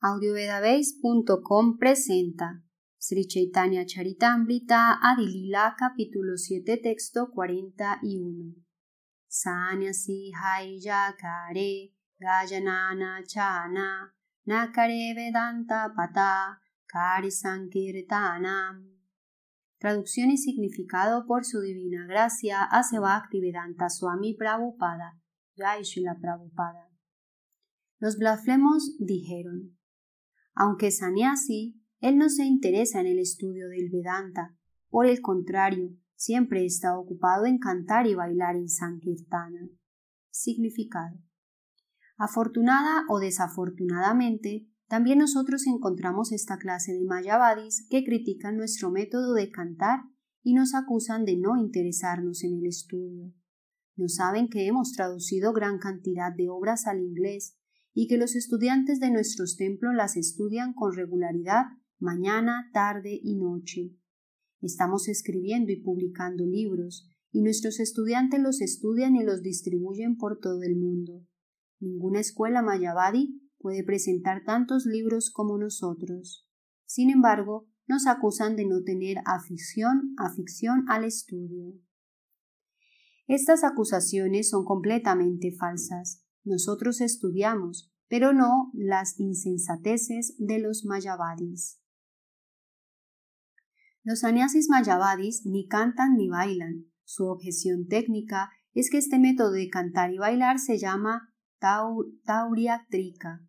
Audiovedabase.com presenta Sri Chaitanya Charitamrita Adilila capítulo 7 texto 41 Sanyasi Haija Kare Gayanana Chana Nakare Vedanta Pata Kari sankirtana Traducción y significado por su divina gracia hace Vedanta Swami Prabhupada Jai Prabhupada Los blasfemos dijeron aunque así, él no se interesa en el estudio del Vedanta, por el contrario, siempre está ocupado en cantar y bailar en Sankirtana. Significado. Afortunada o desafortunadamente, también nosotros encontramos esta clase de mayavadis que critican nuestro método de cantar y nos acusan de no interesarnos en el estudio. No saben que hemos traducido gran cantidad de obras al inglés y que los estudiantes de nuestros templos las estudian con regularidad mañana, tarde y noche. Estamos escribiendo y publicando libros, y nuestros estudiantes los estudian y los distribuyen por todo el mundo. Ninguna escuela mayabadi puede presentar tantos libros como nosotros. Sin embargo, nos acusan de no tener afición, afición al estudio. Estas acusaciones son completamente falsas. Nosotros estudiamos, pero no las insensateces de los mayavadis. Los sannyasis mayavadis ni cantan ni bailan. Su objeción técnica es que este método de cantar y bailar se llama tauriatrika,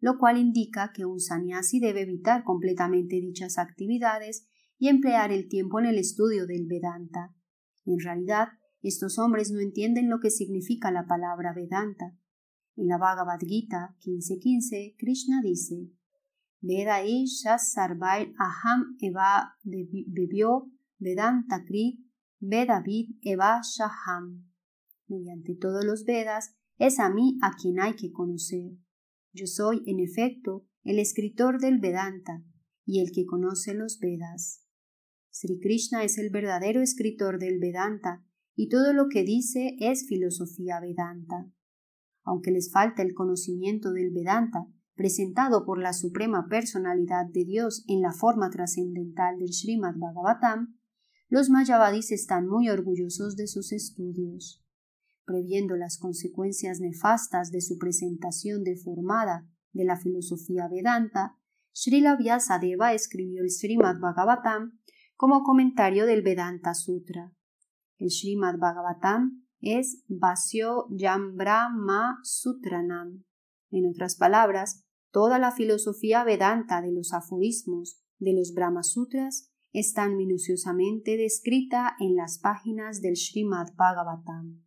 lo cual indica que un sannyasi debe evitar completamente dichas actividades y emplear el tiempo en el estudio del Vedanta. En realidad, estos hombres no entienden lo que significa la palabra Vedanta. En la Bhagavad Gita 15.15, Krishna dice, Aham Eva Vedanta Krit Vedavid Eva Mediante todos los Vedas es a mí a quien hay que conocer. Yo soy, en efecto, el escritor del Vedanta y el que conoce los Vedas. Sri Krishna es el verdadero escritor del Vedanta y todo lo que dice es filosofía Vedanta aunque les falta el conocimiento del Vedanta, presentado por la Suprema Personalidad de Dios en la forma trascendental del Srimad Bhagavatam, los mayavadis están muy orgullosos de sus estudios. Previendo las consecuencias nefastas de su presentación deformada de la filosofía Vedanta, Srila Vyasadeva escribió el Srimad Bhagavatam como comentario del Vedanta Sutra. El Srimad Bhagavatam es Vasyo brahma Sutranam. En otras palabras, toda la filosofía vedanta de los aforismos de los Brahma Sutras están minuciosamente descrita en las páginas del Srimad Bhagavatam.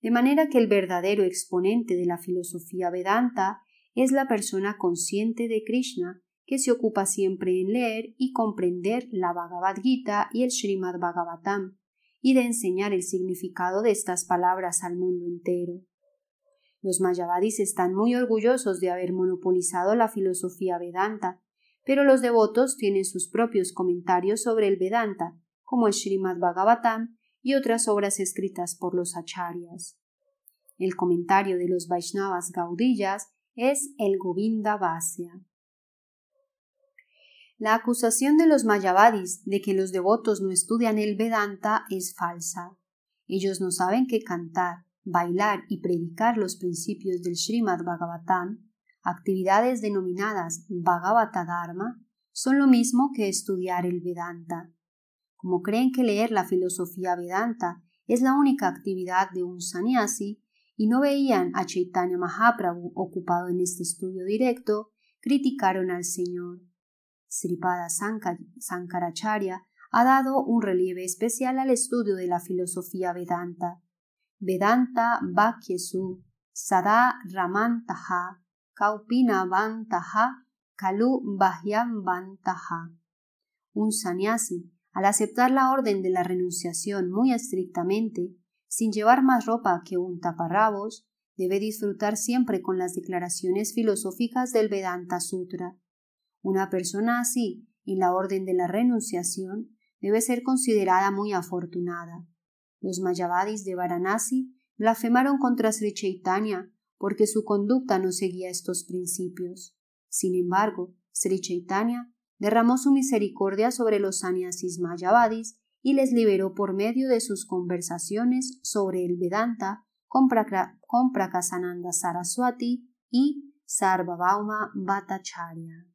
De manera que el verdadero exponente de la filosofía vedanta es la persona consciente de Krishna que se ocupa siempre en leer y comprender la Bhagavad Gita y el Srimad Bhagavatam, y de enseñar el significado de estas palabras al mundo entero. Los mayavadis están muy orgullosos de haber monopolizado la filosofía Vedanta, pero los devotos tienen sus propios comentarios sobre el Vedanta, como el Srimad Bhagavatam y otras obras escritas por los acharyas. El comentario de los Vaishnavas Gaudillas es el Govinda Vasya. La acusación de los mayavadis de que los devotos no estudian el Vedanta es falsa. Ellos no saben que cantar, bailar y predicar los principios del Srimad Bhagavatam, actividades denominadas Bhagavata Dharma, son lo mismo que estudiar el Vedanta. Como creen que leer la filosofía Vedanta es la única actividad de un sannyasi y no veían a Chaitanya Mahaprabhu ocupado en este estudio directo, criticaron al Señor. Sripada Sankaracharya ha dado un relieve especial al estudio de la filosofía Vedanta. Vedanta Bhakyesu Sada Ramantaha Kaupina Vantaha Kalu Bahyam Vantaha. Un sannyasi, al aceptar la orden de la renunciación muy estrictamente, sin llevar más ropa que un taparrabos, debe disfrutar siempre con las declaraciones filosóficas del Vedanta Sutra. Una persona así, en la orden de la renunciación, debe ser considerada muy afortunada. Los mayavadis de Varanasi blasfemaron contra Sri Chaitanya porque su conducta no seguía estos principios. Sin embargo, Sri Chaitanya derramó su misericordia sobre los saniasis mayavadis y les liberó por medio de sus conversaciones sobre el Vedanta con, Saraswati y Sarvabhauma Bhattacharya.